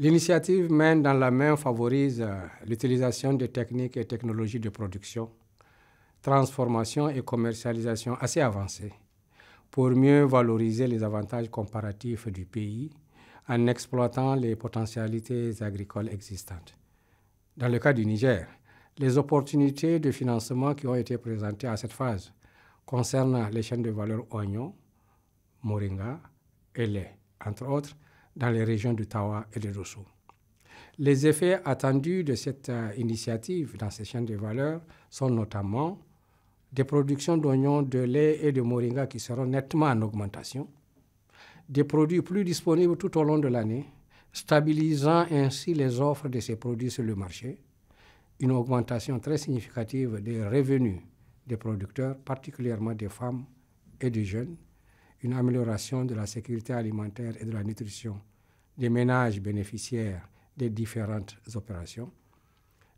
L'initiative main dans la main favorise euh, l'utilisation de techniques et technologies de production, transformation et commercialisation assez avancées pour mieux valoriser les avantages comparatifs du pays en exploitant les potentialités agricoles existantes. Dans le cas du Niger, les opportunités de financement qui ont été présentées à cette phase concernent les chaînes de valeur oignon, moringa et lait, entre autres, dans les régions de Tawa et de Rosso. Les effets attendus de cette euh, initiative dans ces chaînes de valeur sont notamment des productions d'oignons, de lait et de moringa qui seront nettement en augmentation, des produits plus disponibles tout au long de l'année, stabilisant ainsi les offres de ces produits sur le marché, une augmentation très significative des revenus des producteurs, particulièrement des femmes et des jeunes, une amélioration de la sécurité alimentaire et de la nutrition des ménages bénéficiaires des différentes opérations,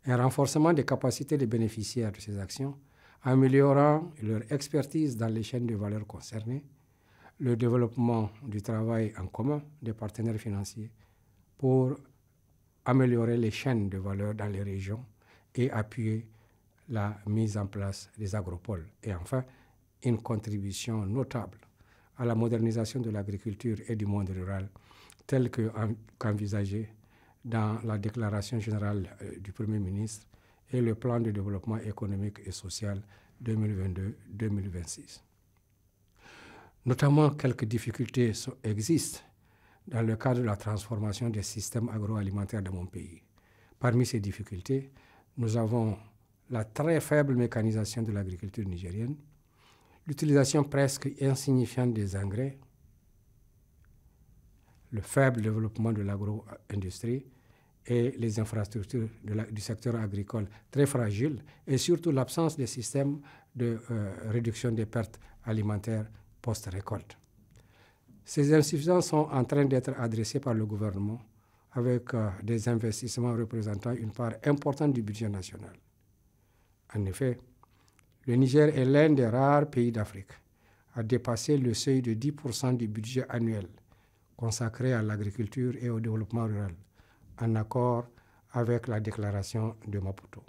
un renforcement des capacités des bénéficiaires de ces actions, améliorant leur expertise dans les chaînes de valeur concernées, le développement du travail en commun des partenaires financiers pour améliorer les chaînes de valeur dans les régions et appuyer la mise en place des agropoles. Et enfin, une contribution notable à la modernisation de l'agriculture et du monde rural, tel qu'envisagé dans la déclaration générale euh, du Premier ministre et le plan de développement économique et social 2022-2026. Notamment, quelques difficultés existent dans le cadre de la transformation des systèmes agroalimentaires de mon pays. Parmi ces difficultés, nous avons la très faible mécanisation de l'agriculture nigérienne, l'utilisation presque insignifiante des engrais, le faible développement de l'agro-industrie et les infrastructures du secteur agricole très fragiles, et surtout l'absence de systèmes de euh, réduction des pertes alimentaires post-récolte. Ces insuffisances sont en train d'être adressées par le gouvernement avec euh, des investissements représentant une part importante du budget national. En effet, le Niger est l'un des rares pays d'Afrique à dépasser le seuil de 10% du budget annuel consacré à l'agriculture et au développement rural, en accord avec la déclaration de Maputo.